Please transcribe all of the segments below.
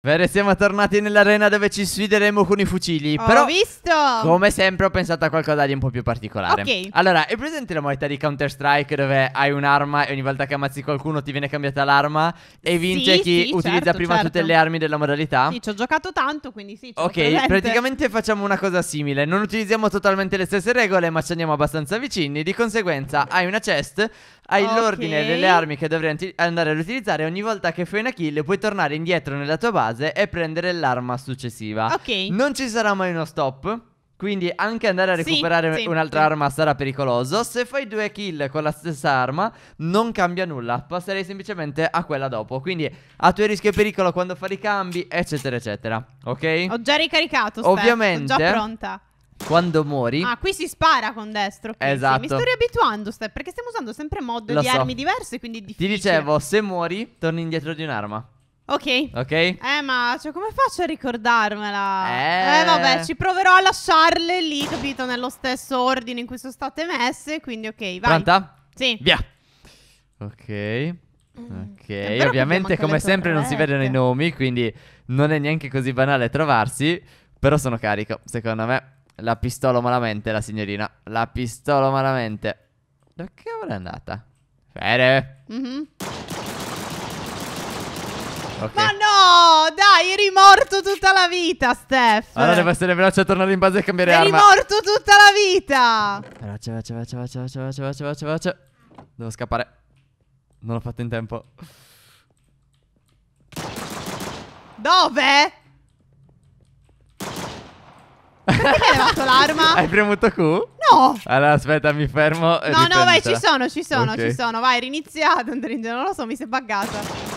Bene, siamo tornati nell'arena dove ci sfideremo con i fucili. Ho però, visto! Come sempre, ho pensato a qualcosa di un po' più particolare. Ok. Allora, è presente la modalità di Counter-Strike dove hai un'arma e ogni volta che ammazzi qualcuno ti viene cambiata l'arma e vince sì, chi sì, utilizza certo, prima certo. tutte le armi della modalità? Sì, ci ho giocato tanto, quindi sì. Ok, praticamente facciamo una cosa simile. Non utilizziamo totalmente le stesse regole, ma ci andiamo abbastanza vicini. Di conseguenza, hai una chest hai Ok. l'ordine delle armi che dovrai anti- andare ad utilizzare ogni volta che fai una kill puoi tornare indietro nella tua base e prendere l'arma successiva. Ok. Non ci sarà mai uno stop. Quindi anche andare a recuperare sì, un'altra sì. arma sarà pericoloso. Se fai due kill con la stessa arma, non cambia nulla. Passerei semplicemente a quella dopo. Quindi a tuo rischio e pericolo quando fai i cambi, eccetera, eccetera. Ok? Ho già ricaricato, Ovviamente. Sono già pronta quando muori. Ah, qui si spara con destro. Quindi. Esatto. Mi sto riabituando, st perché stiamo usando sempre mod di so. armi diverse, quindi è difficile. Ti dicevo, se muori, torni indietro di un'arma. Ok. Ok. Eh, ma cioè, come faccio a ricordarmela? Eh... eh, vabbè, ci proverò a lasciarle lì, capito? Nello stesso ordine in cui sono state messe. Quindi, ok, vai. Pronta? Sì. Via. Ok. Ok, ovviamente come sempre non si vedono i nomi, quindi non è neanche così banale trovarsi, però sono carico, secondo me. La pistola malamente la signorina. La pistola malamente. Dove cavolo è andata? Fede. Mm -hmm. okay. Ma no! Dai, eri morto tutta la vita, Steph. Allora devo essere veloce a tornare in base e cambiare eri arma. Eri morto tutta la vita. Veloce, veloce, veloce, veloce, veloce, veloce, veloce, veloce. Devo scappare. Non l'ho fatto in tempo. Dove? Perché hai levato l'arma? Hai premuto Q? No. Allora aspetta, mi fermo. No, ripensa. no, vai, ci sono, ci sono, okay. ci sono. Vai, riniziato. Non lo so, mi sei buggata.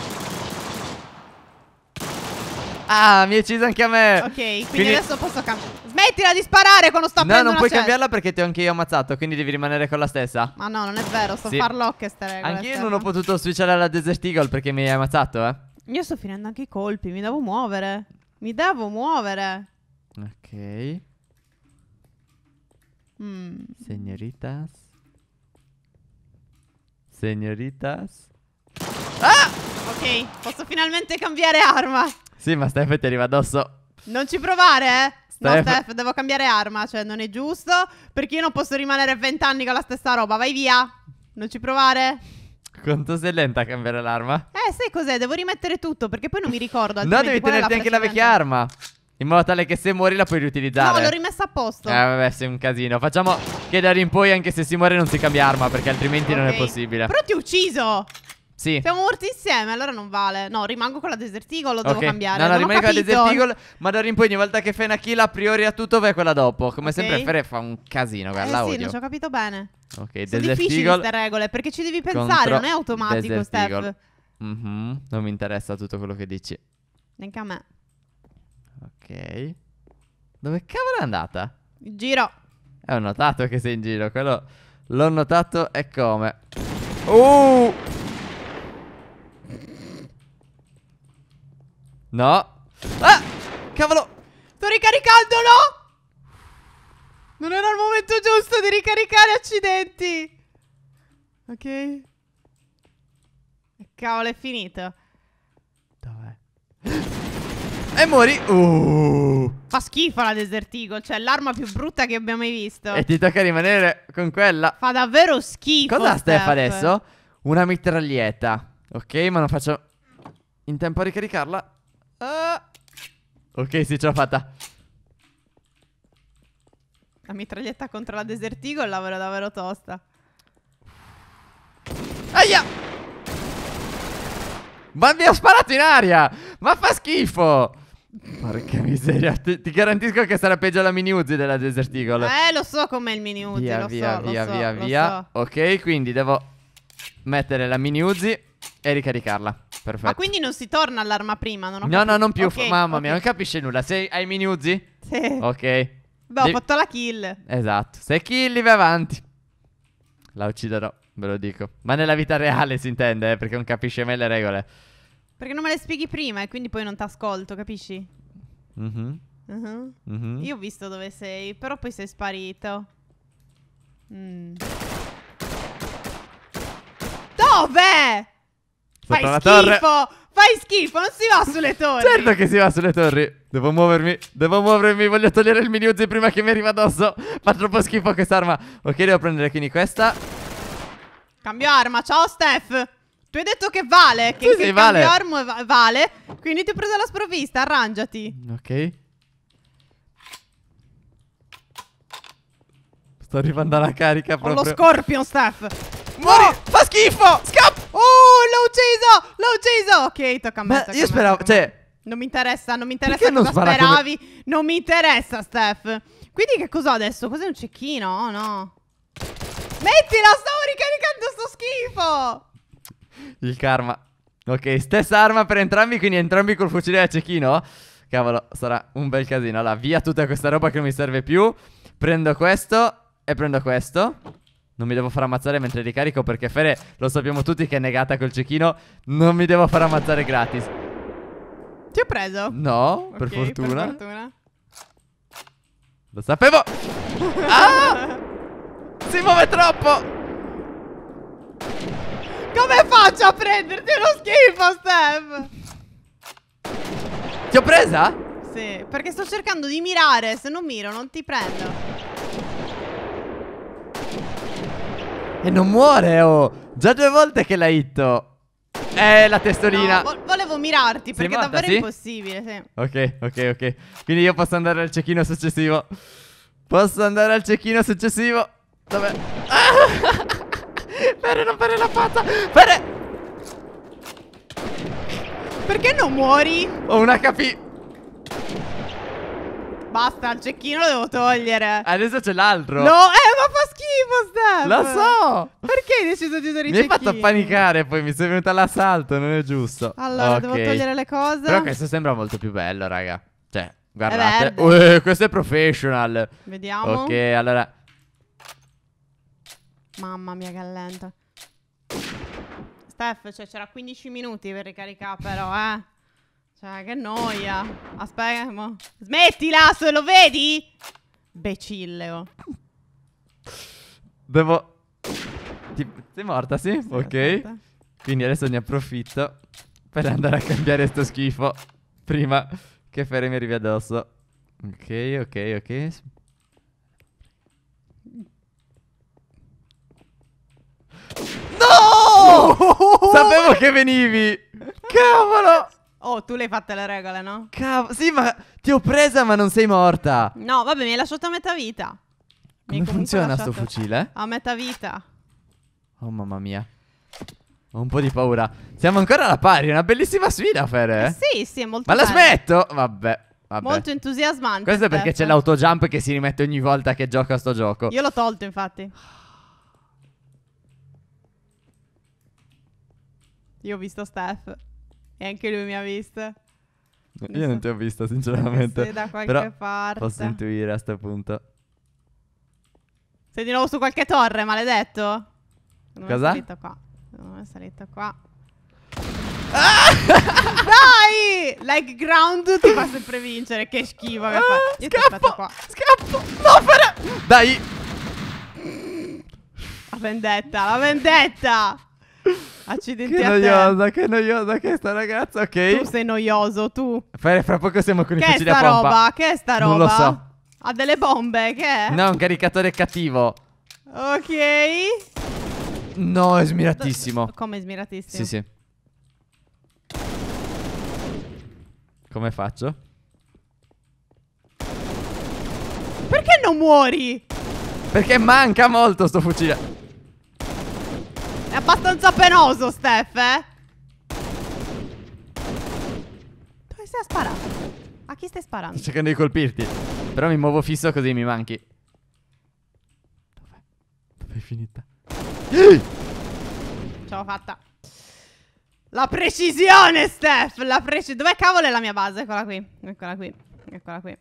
Ah, mi hai ucciso anche a me. Ok, quindi, quindi... adesso posso cambiare. Smettila di sparare quando sto no, prendendo No, non puoi cesta. cambiarla perché ti ho anche io ammazzato, quindi devi rimanere con la stessa. Ma no, non è vero, sto sì. farlocche ste regole. Anche io cioè, non ho potuto switchare alla Desert Eagle perché mi hai ammazzato, eh. Io sto finendo anche i colpi, mi devo muovere. Mi devo muovere. Ok. Mm. Señoritas. Señoritas. Ah! Ok, posso finalmente cambiare arma. Sì, ma Steph ti arriva addosso. Non ci provare, eh. No, Steph, devo cambiare arma, cioè non è giusto. Perché io non posso rimanere vent'anni con la stessa roba. Vai via. Non ci provare. Quanto sei lenta a cambiare l'arma? Eh, sai cos'è? Devo rimettere tutto perché poi non mi ricordo. No, devi tenerti anche la vecchia arma. In modo tale che se muori la puoi riutilizzare. No, l'ho rimessa a posto. Eh, vabbè, sei un casino. Facciamo che da in poi, anche se si muore, non si cambia arma, perché altrimenti okay. non è possibile. Però ti ho ucciso. Sì. Siamo morti insieme, allora non vale. No, rimango con la Desert Eagle, lo okay. devo cambiare. No, no, rimani con la Desert Eagle, ma da d'ora in poi ogni volta che fai una kill a priori a tutto vai quella dopo. Come okay. sempre Fere fa un casino, guarda, eh, la sì, non ci ho capito bene. Ok, Sono Desert difficili Eagle. queste regole, perché ci devi pensare, non è automatico, Steph. Mm -hmm. Non mi interessa tutto quello che dici. Neanche a me. Ok. Dove cavolo è andata? In giro. Eh, ho notato che sei in giro, quello l'ho notato e come. Uh! No. Ah! Cavolo! Sto ricaricandolo! Non era il momento giusto di ricaricare, accidenti! Ok. Cavolo, è finito. E muori. Uh. Fa schifo la Desert Eagle. Cioè, l'arma più brutta che abbia mai visto. E ti tocca rimanere con quella. Fa davvero schifo. Cosa stai a fare adesso? Una mitraglietta. Ok, ma non faccio. In tempo a ricaricarla. Uh. Ok, sì, ce l'ho fatta. La mitraglietta contro la desertico è lavoro davvero tosta. Aia! Ma mi ha sparato in aria! Ma fa schifo! Porca miseria, ti, ti garantisco che sarà peggio la mini Uzi della Desert Eagle. Eh, lo so com'è il mini Uzi, via, lo via, so, via, lo via, so, via. So. Ok, quindi devo mettere la mini Uzi e ricaricarla. Perfetto. Ma quindi non si torna all'arma prima? Non no, no, non più. Okay, Mamma okay. mia, non capisce nulla. Sei ai mini Uzi? Sì. Ok. Beh, ho De fatto la kill. Esatto. Se killi, vai avanti. La ucciderò, ve lo dico. Ma nella vita reale si intende, eh, perché non capisce mai le regole. Perché non me le spieghi prima e quindi poi non ti ascolto, capisci? Mhm. Uh-huh. Mhm. Io ho visto dove sei, però poi sei sparito. Mm. Dove? Sotto Fai la torre. schifo! Fai schifo, non si va sulle torri! Certo che si va sulle torri! Devo muovermi, devo muovermi, voglio togliere il miniuzi prima che mi arriva addosso! Fa troppo schifo quest'arma! Ok, devo prendere quindi questa. Cambio arma, ciao Steph! Tu hai detto che vale, che, sì, che vale. Orm vale, quindi ti ho preso la sprovvista, arrangiati. Ok. Sto arrivando alla carica proprio. Con lo scorpion, Steph. Muori! Oh! Fa schifo! Scap. Oh, l'ho ucciso! L'ho ucciso! Ok, tocca a me. io speravo, me. cioè... Non mi interessa, non mi interessa non cosa speravi. Come... Non mi interessa, Steph. Quindi che cos'ho adesso? Cos'è un cecchino? Oh, no. Mettila, stavo ricaricando sto schifo! Il karma. Ok, stessa arma per entrambi, quindi entrambi col fucile a cecchino. Cavolo, sarà un bel casino. Allora, via tutta questa roba che non mi serve più. Prendo questo e prendo questo. Non mi devo far ammazzare mentre ricarico perché Fere, lo sappiamo tutti che è negata col cecchino. Non mi devo far ammazzare gratis. Ti ho preso? No, okay, per fortuna. Per fortuna. Lo sapevo! ah! Si muove troppo! Come faccio a prenderti lo schifo, Steph? Ti ho presa? Sì, perché sto cercando di mirare. Se non miro, non ti prendo. E non muore, oh. Già due volte che l'ha hitto. Eh, la testolina. No, vo volevo mirarti perché morta, davvero sì? è impossibile. Sì. Ok, ok, ok. Quindi io posso andare al cecchino successivo. Posso andare al cecchino successivo. Dov'è? Ah! Ferre, non fare la faccia! Ferre! Perché non muori? Ho una HP. Basta, il cecchino lo devo togliere. Adesso c'è l'altro. No, eh, ma fa schifo, Steph. Lo so. Perché hai deciso di usare i mi cecchini? Mi hai fatto panicare, poi mi sei venuta all'assalto, non è giusto. Allora, okay. devo togliere le cose. Però questo sembra molto più bello, raga. Cioè, guardate. È uh, questo è professional. Vediamo. Ok, allora... Mamma mia, che lento. Steph, cioè, c'era 15 minuti per ricaricare, però, eh. Cioè, che noia. Aspetta, mo. Smettila, se lo vedi? Becilleo. Devo... Ti... Sei morta, sì? sì ok. Aspetta. Quindi adesso ne approfitto per andare a cambiare sto schifo. Prima che mi arrivi addosso. Ok, ok, ok. Sapevo che venivi. Cavolo. Oh, tu l'hai fatta le regole, no? Cavolo. Sì, ma ti ho presa, ma non sei morta. No, vabbè, mi hai lasciato a metà vita. Mi Come funziona lasciato... sto fucile? A metà vita. Oh, mamma mia. Ho un po' di paura. Siamo ancora alla pari. È una bellissima sfida, Fere. Eh sì, sì, è molto Ma bella. la smetto? Vabbè. Vabbè. Molto entusiasmante. Questo è perché c'è certo. l'autojump che si rimette ogni volta che gioca a sto gioco. Io l'ho tolto, infatti. Io ho visto Steph e anche lui mi ha visto. Io non ti ho visto, sinceramente. Se da qualche Però parte. Posso intuire a sto punto. Sei di nuovo su qualche torre, maledetto. Non Cosa? È salito qua. Non è salito qua. Ah! Dai! Like ground ti fa sempre vincere. Che schifo che ah, Io scappo! Qua. Scappo! No, fare! Dai! La vendetta, la vendetta! Accidenti che noiosa, che noiosa che è sta ragazza, ok? Tu sei noioso, tu. Fra, fra poco siamo con che i fucili a pompa. Che sta roba? Che è sta roba? Non lo so. Ha delle bombe, che è? No, un caricatore cattivo. Ok. No, è smiratissimo. come è smiratissimo? Sì, sì. Come faccio? Perché non muori? Perché manca molto sto fucile. È abbastanza penoso, Steph, eh? Dove stai a sparare? A chi stai sparando? Sto cercando di colpirti. Però mi muovo fisso così mi manchi. Dov'è? Dov'è finita? Ce l'ho fatta. La precisione, Steph! La precisione. Dov'è cavolo è la mia base? Eccola qui. Eccola qui. Eccola qui.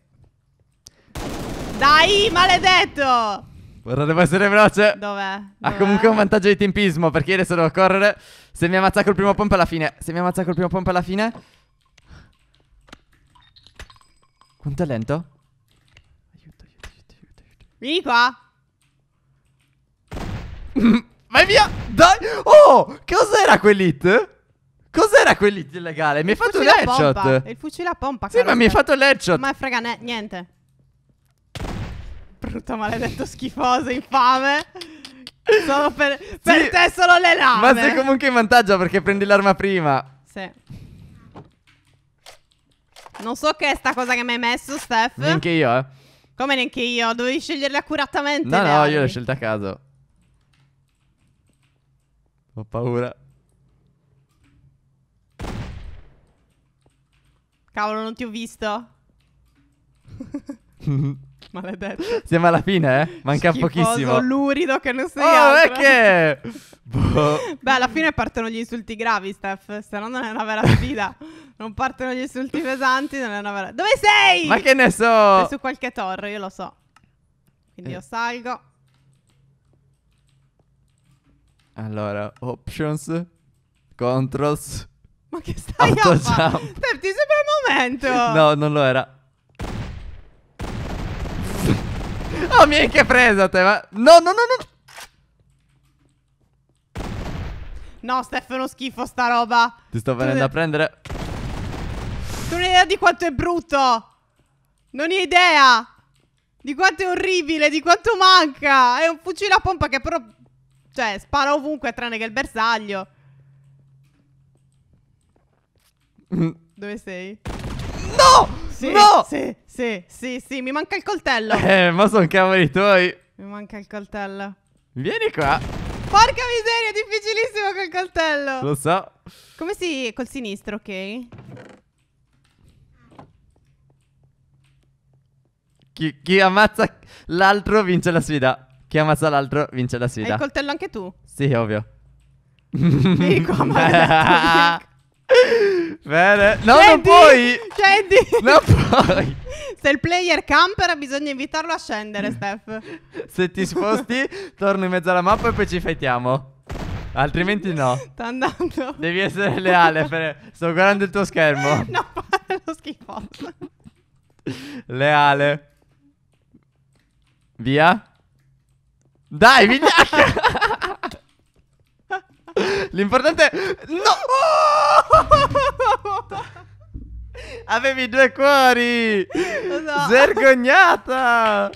Dai, maledetto! Potrebbe essere veloce. Dov'è? Dov'è? Ha comunque un vantaggio di tempismo perché io adesso devo correre. Se mi ammazza col primo pompa alla fine. Se mi ammazza col primo pompa alla fine. Quanto è lento? Aiuto, aiuto, aiuto, aiuto. aiuto. Vieni qua. Vai via! Dai! Oh! Cos'era quell'hit? Cos'era quell'hit illegale? Mi hai fatto un headshot! Il fucile a pompa. Sì, ma mi hai fatto l'headshot. Ma frega niente brutto, maledetto, schifoso, infame. Solo per, sì, per te solo le lame. Ma sei comunque in vantaggio perché prendi l'arma prima. Sì. Non so che è sta cosa che mi hai messo, Steph. Neanche io, eh. Come neanche io? Dovevi sceglierle accuratamente. No, no, armi. io l'ho scelta a caso. Ho paura. Cavolo, non ti ho visto. maledetto. Siamo alla fine, eh? Manca Schifoso, pochissimo. lurido che non sei oh, altro. è che... boh. Beh, alla fine partono gli insulti gravi, Steph. Se no non è una vera sfida. non partono gli insulti pesanti, non è una vera... Dove sei? Ma che ne so? Sei su qualche torre, io lo so. Quindi eh. io salgo. Allora, options, controls. Ma che stai a fare? Steph, ti sembra il momento. no, non lo era. Oh, mi hai mica presa te, ma... No, no, no, no. No, Steph è uno schifo sta roba. Ti sto venendo tu... a prendere. Tu non hai idea di quanto è brutto. Non hai idea. Di quanto è orribile, di quanto manca. È un fucile a pompa che però... Cioè, spara ovunque tranne che il bersaglio. Mm. Dove sei? No! Sì, no! Sì, sì, sì, sì, mi manca il coltello. Eh, ma sono cavoli tuoi. Mi manca il coltello. Vieni qua. Porca miseria, è difficilissimo col coltello. Lo so. Come si... col sinistro, ok? Chi, chi ammazza l'altro vince la sfida. Chi ammazza l'altro vince la sfida. Hai il coltello anche tu? Sì, ovvio. Dico, ma... Bene. No, Candy, non puoi. Scendi. Non puoi. Se il player campera bisogna invitarlo a scendere, Steph. Se ti sposti, torno in mezzo alla mappa e poi ci fightiamo. Altrimenti no. Sta andando. Devi essere leale. Per... Sto guardando il tuo schermo. No, fare lo schifotto. Leale. Via. Dai, vigliacca. L'importante è... No! Avevi due cuori! No. Vergognata!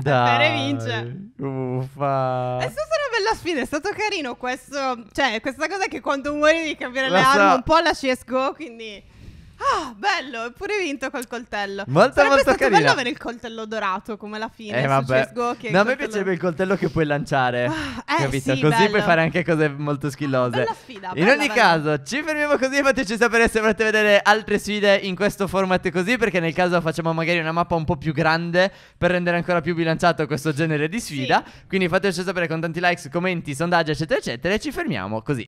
Dai. Pere vince. Uffa. È stata una bella sfida, è stato carino questo. Cioè, questa cosa che quando muori di cambiare Lo le so. armi un po' la CSGO, quindi... Ah, bello, pure vinto col coltello. Molto, Sarebbe molto carino. bello avere il coltello dorato come la fine. Eh, vabbè. no, coltello... a me piacerebbe il coltello che puoi lanciare. Ah, eh, capito? Eh, sì, così bello. puoi fare anche cose molto ah, schillose. Bella sfida. Bella, in ogni bella. caso, ci fermiamo così. Fateci sapere se volete vedere altre sfide in questo format così. Perché nel caso facciamo magari una mappa un po' più grande per rendere ancora più bilanciato questo genere di sfida. Sì. Quindi fateci sapere con tanti likes, commenti, sondaggi, eccetera, eccetera. E ci fermiamo così.